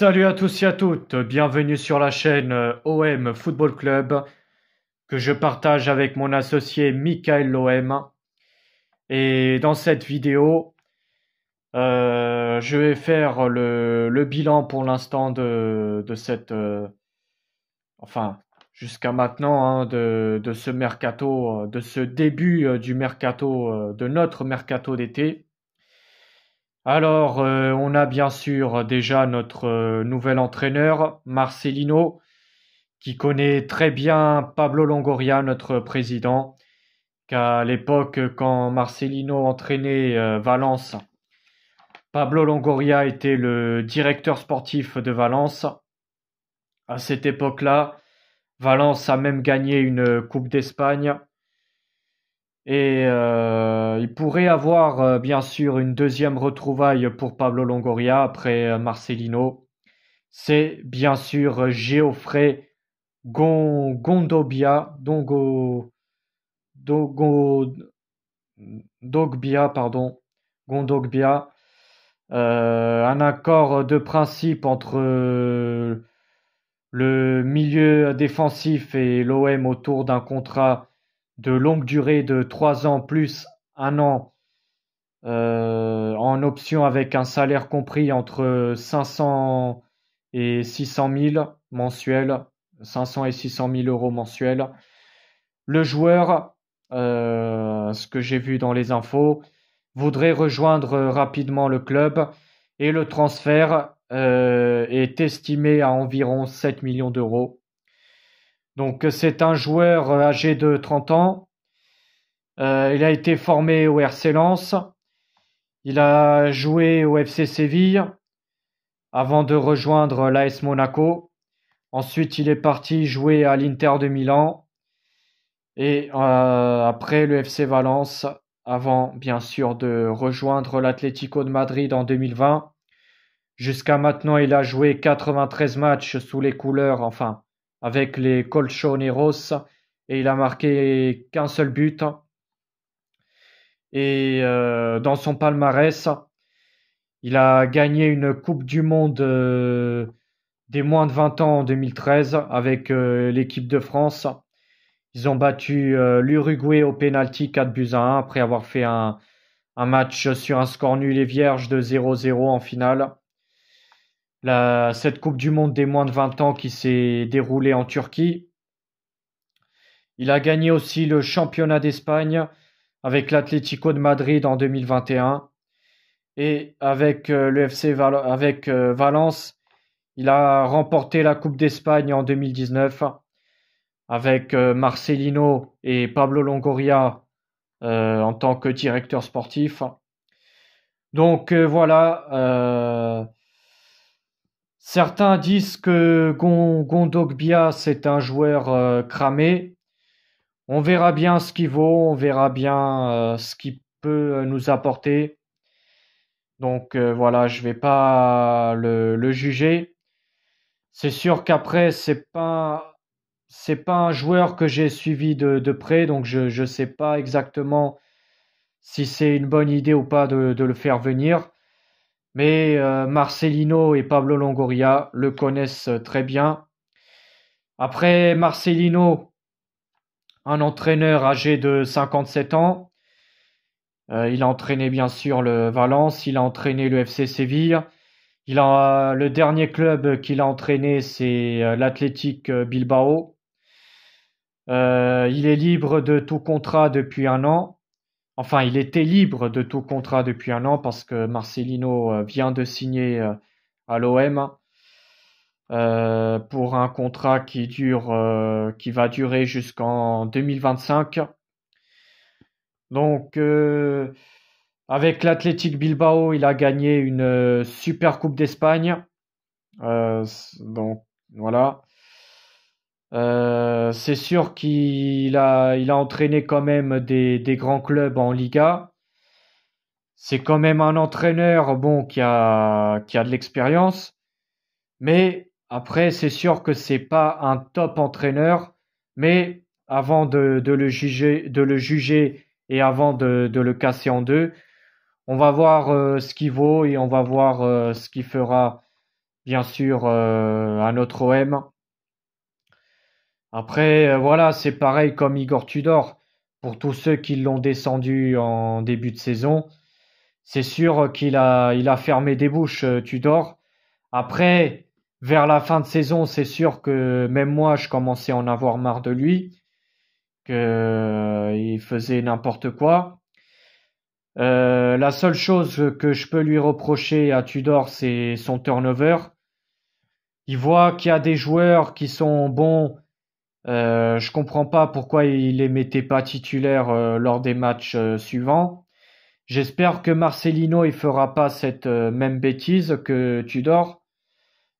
Salut à tous et à toutes, bienvenue sur la chaîne euh, OM Football Club que je partage avec mon associé Michael OM. Et dans cette vidéo, euh, je vais faire le, bilan pour l'instant de, cette... Euh, enfin, jusqu'à maintenant, hein, de, ce mercato, de ce début du mercato, de notre mercato d'été. Alors, euh, on a bien sûr déjà notre euh, nouvel entraîneur, Marcelino, qui connaît très bien Pablo Longoria, notre président, qu'à l'époque, quand Marcelino entraînait euh, Valence, Pablo Longoria était le directeur sportif de Valence. À cette époque-là, Valence a même gagné une Coupe d'Espagne. Et euh, il pourrait avoir euh, bien sûr une deuxième retrouvaille pour Pablo Longoria après euh, Marcelino. C'est bien sûr Geoffrey Gondobia, Dongo, Dogbia, pardon, Gondogbia. un accord de principe entre le milieu défensif et l'OM autour d'un contrat de longue durée de 3 ans plus un an euh, en option avec un salaire compris entre 500 et 600 000 mensuels, 500 et 600 000 euros mensuels. Le joueur, euh, ce que j'ai vu dans les infos, voudrait rejoindre rapidement le club et le transfert euh, est estimé à environ 7 millions d'euros. Donc euh, c'est un joueur euh, âgé de 30 ans. Euh, il a été formé au RC Lens. Il a joué au FC Séville avant de rejoindre l'AS Monaco. Ensuite, il est parti jouer à l'Inter de Milan et après le FC Valence avant bien sûr de rejoindre l'Atlético de Madrid en 2020. Jusqu'à maintenant, il a joué 93 matchs sous les couleurs, enfin avec les Colchoneros et il a marqué qu'un seul but. Et euh, dans son palmarès, il a gagné une Coupe du Monde euh, des moins de 20 ans en 2013 avec euh, l'équipe de France. Ils ont battu l'Uruguay au pénalty 4 buts à 1 après avoir fait un, un match sur un score nul et vierge de 0-0 en finale la, cette Coupe du Monde des moins de 20 ans qui s'est déroulée en Turquie. Il a gagné aussi le championnat d'Espagne avec l'Atlético de Madrid en 2021 et avec euh, le FC avec euh, Valence, il a remporté la Coupe d'Espagne en 2019 avec euh, Marcelino et Pablo Longoria en tant que directeur sportif. Donc voilà, Certains disent que Gondogbia, c'est un joueur euh, cramé. On verra bien ce qu'il vaut, on verra bien euh, ce qu'il peut euh, nous apporter. Donc voilà, je ne vais pas le, juger. C'est sûr qu'après, c'est pas pas un joueur que j'ai suivi de, près, donc je ne sais pas exactement si c'est une bonne idée ou pas de le faire venir. Mais euh, Marcelino et Pablo Longoria le connaissent très bien. Après Marcelino, un entraîneur âgé de 57 ans, euh, il a entraîné bien sûr le Valence, il a entraîné le FC Séville. Il a, le dernier club qu'il a entraîné, c'est euh, l'Athletic Bilbao. il est libre de tout contrat depuis un an. Enfin, il était libre de tout contrat depuis un an parce que Marcelino euh, vient de signer euh, à l'OM euh, pour un contrat qui dure, qui va durer jusqu'en 2025. Donc, avec l'Athletic Bilbao, il a gagné une super Coupe d'Espagne. donc, voilà. Euh, c'est sûr qu'il a, il a entraîné quand même des, grands clubs en Liga. C'est quand même un entraîneur bon qui a, qui a de l'expérience. Mais après, c'est sûr que c'est pas un top entraîneur. Mais avant de, le, juger, de le juger et avant de, le casser en deux, on va voir euh, ce qu'il vaut et on va voir euh, ce qu'il fera, bien sûr, à notre OM après, euh, voilà, c'est pareil comme Igor Tudor. Pour tous ceux qui l'ont descendu en début de saison, c'est sûr qu'il a, il a fermé des bouches, euh, Tudor. Après, vers la fin de saison, c'est sûr que même moi, je commençais à en avoir marre de lui, qu'il euh, faisait n'importe quoi. la seule chose que je peux lui reprocher à Tudor, c'est son turnover. Il voit qu'il y a des joueurs qui sont bons je euh, je comprends pas pourquoi il les mettait pas titulaires euh, lors des matchs euh, suivants. J'espère que Marcelino ne fera pas cette même bêtise que Tudor.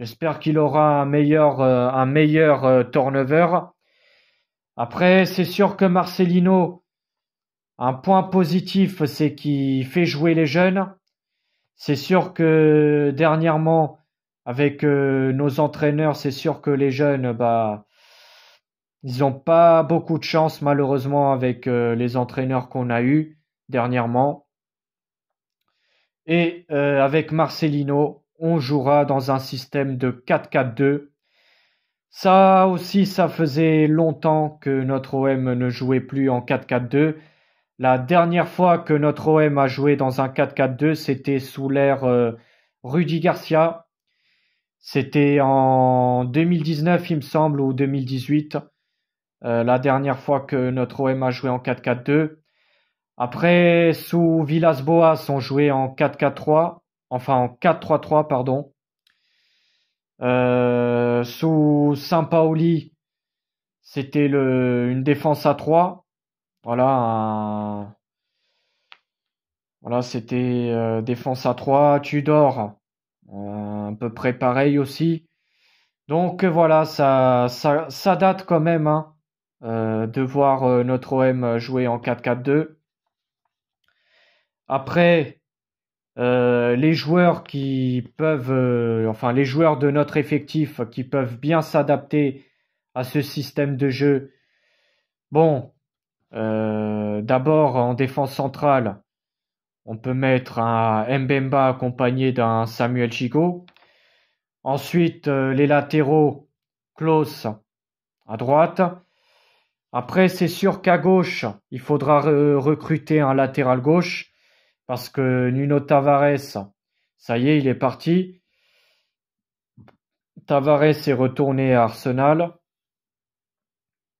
J'espère qu'il aura un meilleur un meilleur turnover. Après, c'est sûr que Marcelino un point positif, c'est qu'il fait jouer les jeunes. C'est sûr que dernièrement avec nos entraîneurs, c'est sûr que les jeunes bah ils n'ont pas beaucoup de chance malheureusement avec euh, les entraîneurs qu'on a eus dernièrement. Et euh, avec Marcelino, on jouera dans un système de 4-4-2. Ça aussi, ça faisait longtemps que notre OM ne jouait plus en 4-4-2. La dernière fois que notre OM a joué dans un 4-4-2, c'était sous l'ère euh, Rudy Garcia. C'était en 2019, il me semble, ou 2018. Euh, la dernière fois que notre OM a joué en 4-4-2. Après, sous Villas-Boas, on jouait en 4-4-3, enfin en 4-3-3, pardon. Euh, sous pauli c'était une défense à 3. Voilà, voilà c'était euh, défense à 3. Tudor, euh, un peu près pareil aussi. Donc voilà, ça, ça, ça date quand même. Hein. Euh, de voir euh, notre OM jouer en 4-4-2. Après, euh, les joueurs qui peuvent, enfin les joueurs de notre effectif qui peuvent bien s'adapter à ce système de jeu. Bon, d'abord en défense centrale, on peut mettre un Mbemba accompagné d'un Samuel Chico. Ensuite, les latéraux, Klaus à droite. Après, c'est sûr qu'à gauche, il faudra recruter un latéral gauche parce que Nuno Tavares, ça y est, il est parti. Tavares est retourné à Arsenal.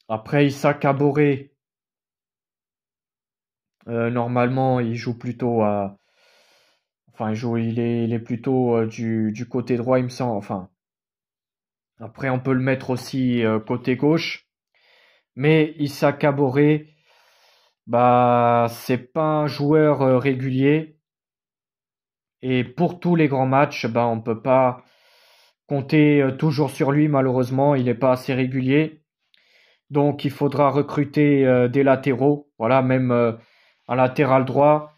Après, Issa Aboré. Euh, normalement, il joue plutôt à. Enfin, il, joue, il, est, il est plutôt euh, du, du côté droit, il me semble. Enfin. Après, on peut le mettre aussi euh, côté gauche. Mais Issa Kabore, bah, c'est pas un joueur euh, régulier. Et pour tous les grands matchs, bah, on ne peut pas compter euh, toujours sur lui, malheureusement. Il n'est pas assez régulier. Donc, il faudra recruter euh, des latéraux. Voilà, même un latéral droit.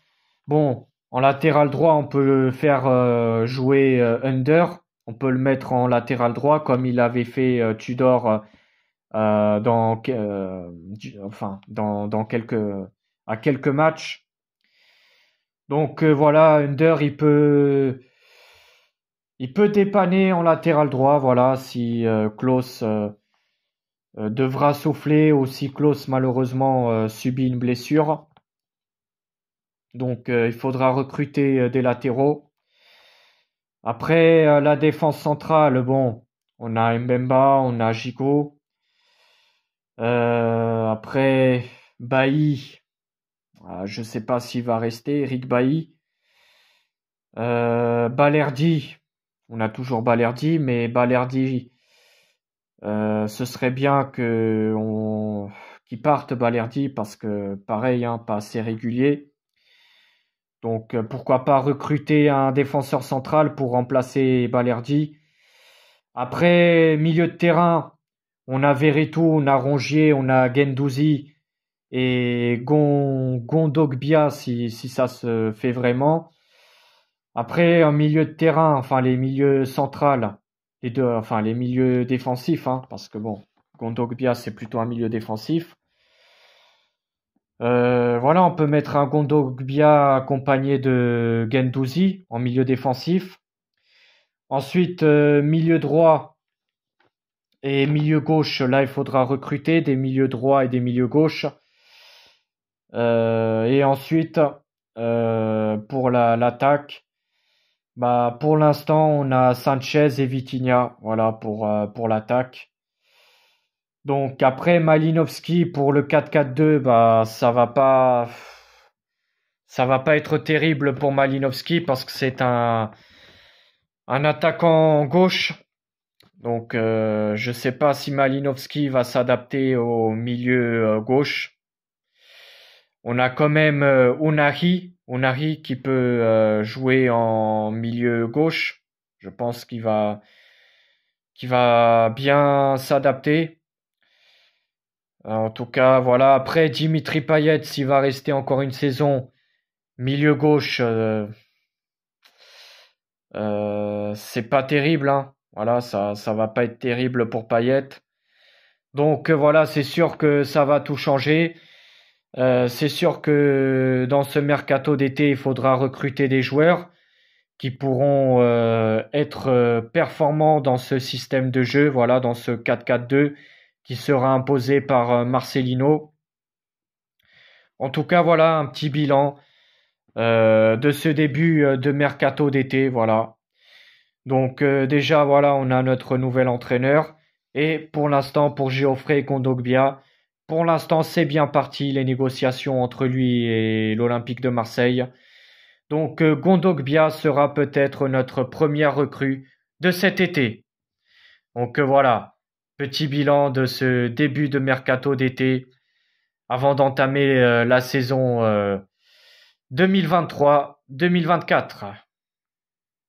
Bon, en latéral droit, on peut faire jouer Under. On peut le mettre en latéral droit, comme il avait fait Tudor euh, euh, enfin, dans, quelques, à quelques matchs. Donc euh, voilà, Under, il peut, il peut dépanner en latéral droit, voilà, si Klaus devra souffler ou si Klaus malheureusement subit une blessure. Donc il faudra recruter des latéraux. Après la défense centrale, bon, on a Mbemba, on a Gigo, euh, après, Bailly, euh, je ne sais pas s'il va rester. Eric Bailly. Euh, Balerdi, on a toujours Balerdi, mais Balerdi, ce serait bien que on... qu'il parte Balerdi parce que pareil, hein, pas assez régulier. Donc pourquoi pas recruter un défenseur central pour remplacer Balerdi. Après, milieu de terrain, on a Veretout, on a Rongier, on a Gendouzi et Gondogbia si, ça se fait vraiment. Après, un milieu de terrain, enfin les milieux centrales, les deux, enfin les milieux défensifs, hein, parce que bon, Gondogbia c'est plutôt un milieu défensif. Euh, voilà, on peut mettre un Gondogbia accompagné de Gendouzi en milieu défensif. Ensuite, euh, milieu droit, et milieu gauche, là, il faudra recruter des milieux droits et des milieux gauches. Euh, et ensuite, euh, pour l'attaque, bah, pour l'instant, on a Sanchez et Vitinha, voilà, pour, euh, pour l'attaque. Donc après Malinowski pour le 4-4-2, bah ça va pas ça va pas être terrible pour Malinowski parce que c'est un un attaquant gauche donc, euh, je ne sais pas si Malinowski va s'adapter au milieu euh, gauche. On a quand même Onari, euh, Onari qui peut jouer en milieu gauche. Je pense qu'il va, qu'il va bien s'adapter. En tout cas, voilà. Après, Dimitri Payet, s'il va rester encore une saison, milieu gauche, euh, c'est pas terrible. Hein. Voilà, ça ça va pas être terrible pour Payet. Donc euh, voilà, c'est sûr que ça va tout changer. Euh, c'est sûr que dans ce mercato d'été, il faudra recruter des joueurs qui pourront euh, être performants dans ce système de jeu, voilà, dans ce 4-4-2 qui sera imposé par Marcelino. En tout cas, voilà un petit bilan de ce début de mercato d'été, voilà. Donc euh, déjà, voilà, on a notre nouvel entraîneur. Et pour l'instant, pour Geoffrey Gondogbia, pour l'instant, c'est bien parti les négociations entre lui et l'Olympique de Marseille. Donc Gondogbia euh, sera peut-être notre première recrue de cet été. Donc euh, voilà, petit bilan de ce début de mercato d'été avant d'entamer la saison 2023-2024.